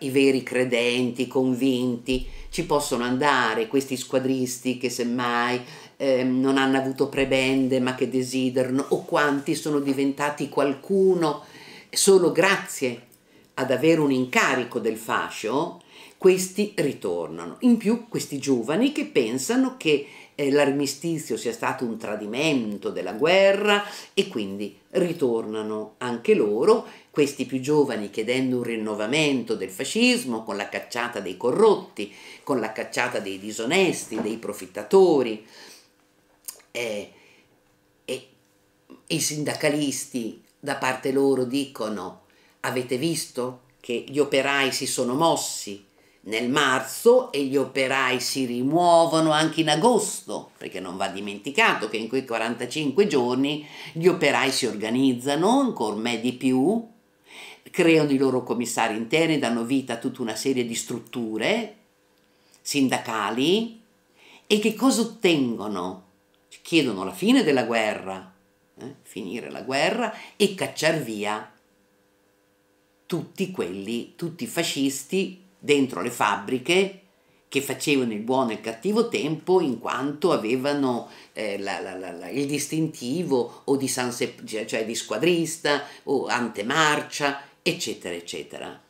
i veri credenti, convinti, ci possono andare, questi squadristi che semmai eh, non hanno avuto prebende ma che desiderano, o quanti sono diventati qualcuno solo grazie ad avere un incarico del fascio, questi ritornano. In più questi giovani che pensano che eh, l'armistizio sia stato un tradimento della guerra e quindi ritornano anche loro, questi più giovani chiedendo un rinnovamento del fascismo con la cacciata dei corrotti, con la cacciata dei disonesti, dei profittatori. Eh, i sindacalisti da parte loro dicono avete visto che gli operai si sono mossi nel marzo e gli operai si rimuovono anche in agosto, perché non va dimenticato che in quei 45 giorni gli operai si organizzano ancora me di più, creano i loro commissari interni, danno vita a tutta una serie di strutture sindacali e che cosa ottengono? Chiedono la fine della guerra, eh? finire la guerra e cacciar via tutti quelli, tutti i fascisti dentro le fabbriche che facevano il buono e il cattivo tempo in quanto avevano eh, la, la, la, il distintivo o di, Sep- cioè, cioè di squadrista o antemarcia, eccetera, eccetera.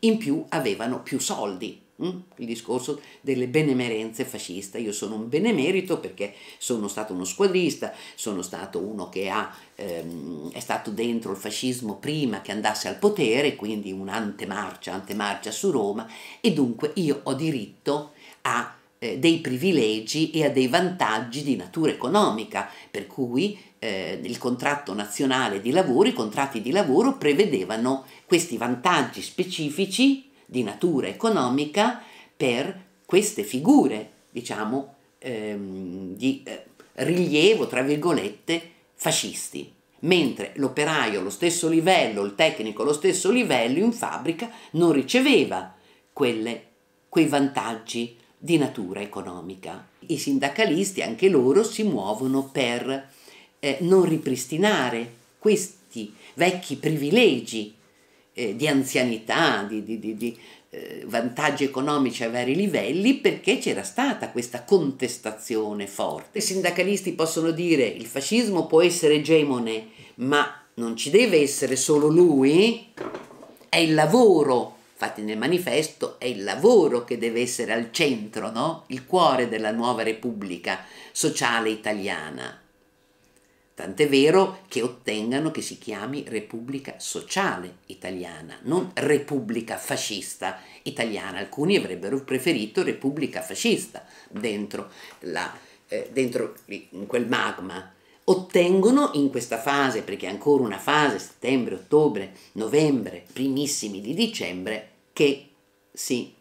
In più avevano più soldi Mm? il discorso delle benemerenze fasciste. Io sono un benemerito perché sono stato uno squadrista, sono stato uno che ha, ehm, è stato dentro il fascismo prima che andasse al potere, quindi un'antemarcia, antemarcia su Roma e dunque io ho diritto a eh, dei privilegi e a dei vantaggi di natura economica, per cui eh, il contratto nazionale di lavoro, i contratti di lavoro prevedevano questi vantaggi specifici di natura economica per queste figure, diciamo, ehm, di eh, rilievo, tra virgolette, fascisti. Mentre l'operaio allo stesso livello, il tecnico allo stesso livello in fabbrica non riceveva quelle, quei vantaggi di natura economica. I sindacalisti, anche loro, si muovono per eh, non ripristinare questi vecchi privilegi eh, di anzianità, di, di, di, di eh, vantaggi economici a vari livelli perché c'era stata questa contestazione forte. I sindacalisti possono dire il fascismo può essere egemone, ma non ci deve essere solo lui, è il lavoro, infatti nel manifesto è il lavoro che deve essere al centro, no? il cuore della nuova Repubblica sociale italiana. Tant'è vero che ottengano che si chiami Repubblica Sociale Italiana, non Repubblica Fascista Italiana. Alcuni avrebbero preferito Repubblica Fascista dentro, la, eh, dentro in quel magma. Ottengono in questa fase, perché è ancora una fase, settembre, ottobre, novembre, primissimi di dicembre, che si,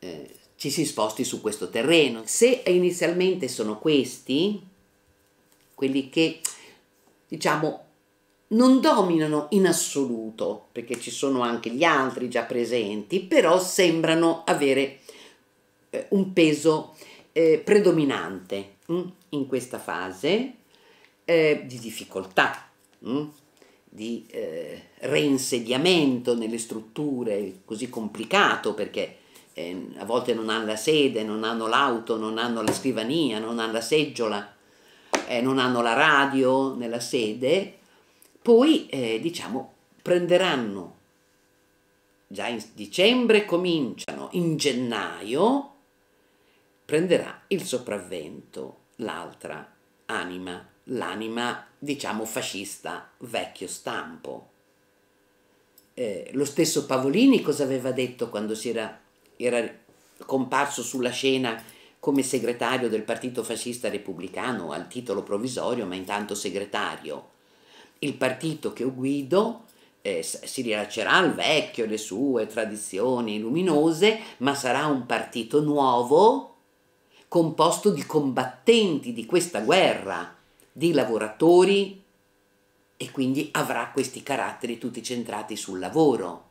eh, ci si sposti su questo terreno. Se inizialmente sono questi, quelli che diciamo, non dominano in assoluto, perché ci sono anche gli altri già presenti, però sembrano avere eh, un peso eh, predominante mh, mm, in questa fase eh, di difficoltà, mh, mm, di eh, reinsediamento nelle strutture così complicato perché eh, a volte non hanno la sede, non hanno l'auto, non hanno la scrivania, non hanno la seggiola eh, non hanno la radio nella sede, poi eh, diciamo prenderanno, già in dicembre cominciano, in gennaio prenderà il sopravvento l'altra anima, l'anima diciamo fascista vecchio stampo. Eh, lo stesso Pavolini cosa aveva detto quando si era, era comparso sulla scena come segretario del Partito Fascista Repubblicano al titolo provvisorio, ma intanto segretario. Il partito che guido eh, si rilascerà al vecchio, le sue tradizioni luminose, ma sarà un partito nuovo, composto di combattenti di questa guerra, di lavoratori e quindi avrà questi caratteri tutti centrati sul lavoro.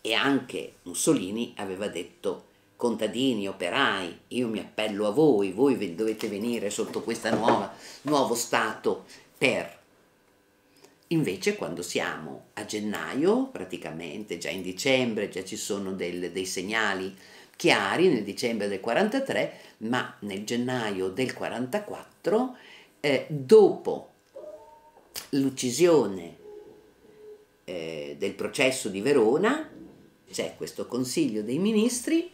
E anche Mussolini aveva detto contadini, operai, io mi appello a voi, voi dovete venire sotto questo nuovo stato per. Invece quando siamo a gennaio, praticamente già in dicembre, già ci sono del, dei segnali chiari nel dicembre del 43, ma nel gennaio del 44, eh, dopo l'uccisione eh, del processo di Verona, c'è questo Consiglio dei Ministri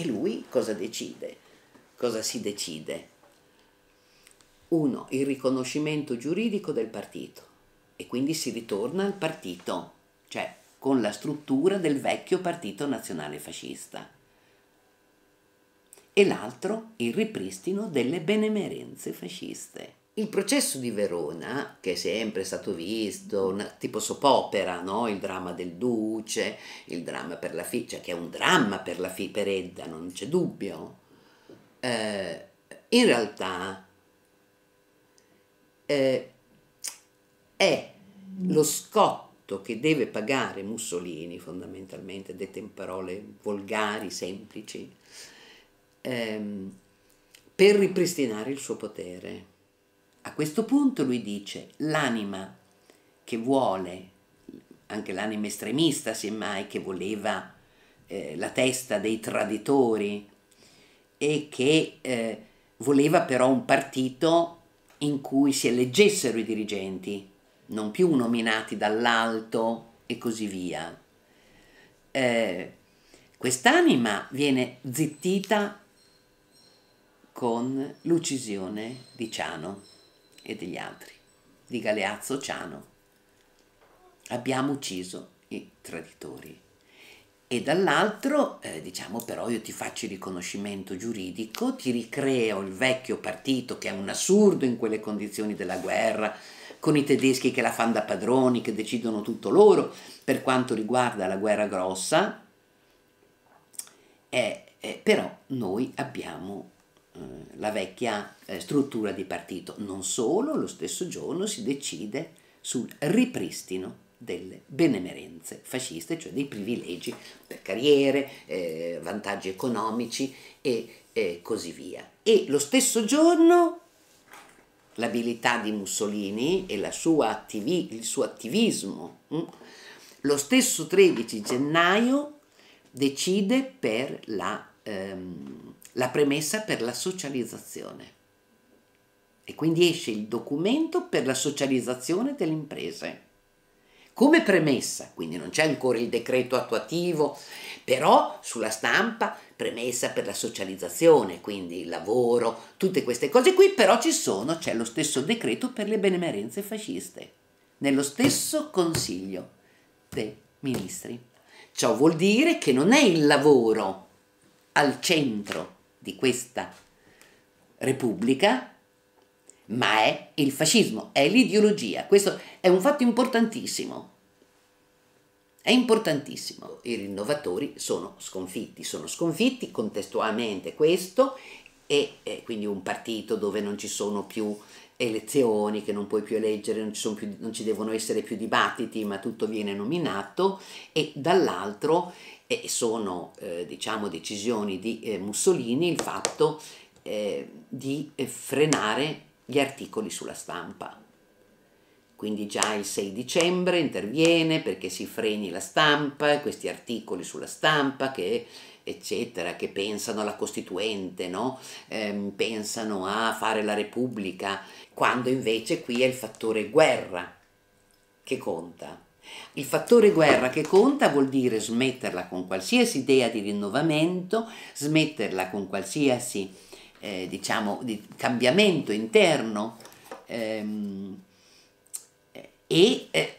e lui cosa decide? Cosa si decide? Uno, Il riconoscimento giuridico del partito e quindi si ritorna al partito, cioè con la struttura del vecchio partito nazionale fascista. E l'altro, il ripristino delle benemerenze fasciste. Il processo di Verona, che è sempre stato visto, una, tipo sopopera, no? il dramma del duce, il dramma per la figlia, cioè che è un dramma per la figlia, per Edda, non c'è dubbio, eh, in realtà eh, è lo scotto che deve pagare Mussolini, fondamentalmente, dette in parole volgari, semplici, ehm, per ripristinare il suo potere a questo punto lui dice l'anima che vuole, anche l'anima estremista semmai, che voleva eh, la testa dei traditori e che eh, voleva però un partito in cui si eleggessero i dirigenti, non più nominati dall'alto e così via. Eh, quest'anima viene zittita con l'uccisione di Ciano e degli altri, di Galeazzo Ciano. Abbiamo ucciso i traditori. E dall'altro, eh, diciamo però, io ti faccio il riconoscimento giuridico, ti ricreo il vecchio partito che è un assurdo in quelle condizioni della guerra, con i tedeschi che la fanno da padroni, che decidono tutto loro per quanto riguarda la guerra grossa, eh, eh, però noi abbiamo eh, la vecchia eh, struttura di partito. Non solo, lo stesso giorno si decide sul ripristino delle benemerenze fasciste, cioè dei privilegi per carriere, eh, vantaggi economici e eh, così via. E lo stesso giorno l'abilità di Mussolini e sua attivi- il suo attivismo, mh? Hm? lo stesso 13 gennaio decide per la... Ehm, la premessa per la socializzazione. E quindi esce il documento per la socializzazione delle imprese. Come premessa, quindi non c'è ancora il decreto attuativo, però sulla stampa premessa per la socializzazione, quindi il lavoro, tutte queste cose qui, però ci sono, c'è lo stesso decreto per le benemerenze fasciste, nello stesso consiglio dei ministri. Ciò vuol dire che non è il lavoro al centro di questa repubblica, ma è il fascismo, è l'ideologia. Questo è un fatto importantissimo. È importantissimo. I rinnovatori sono sconfitti, sono sconfitti contestualmente questo e eh, quindi un partito dove non ci sono più elezioni, che non puoi più eleggere, non ci, più, non ci devono essere più dibattiti, ma tutto viene nominato e dall'altro e sono eh, diciamo decisioni di eh, Mussolini il fatto eh, di eh, frenare gli articoli sulla stampa. Quindi già il 6 dicembre interviene perché si freni la stampa, questi articoli sulla stampa che eccetera, che pensano alla Costituente, no? ehm, pensano a fare la Repubblica, quando invece qui è il fattore guerra che conta il fattore guerra che conta vuol dire smetterla con qualsiasi idea di rinnovamento, smetterla con qualsiasi eh, diciamo, di cambiamento interno ehm, e eh,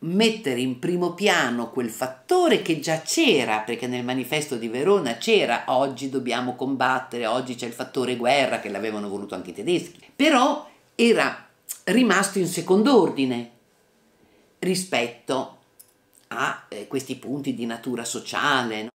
mettere in primo piano quel fattore che già c'era, perché nel manifesto di Verona c'era oggi dobbiamo combattere, oggi c'è il fattore guerra che l'avevano voluto anche i tedeschi, però era rimasto in secondo ordine rispetto a eh, questi punti di natura sociale.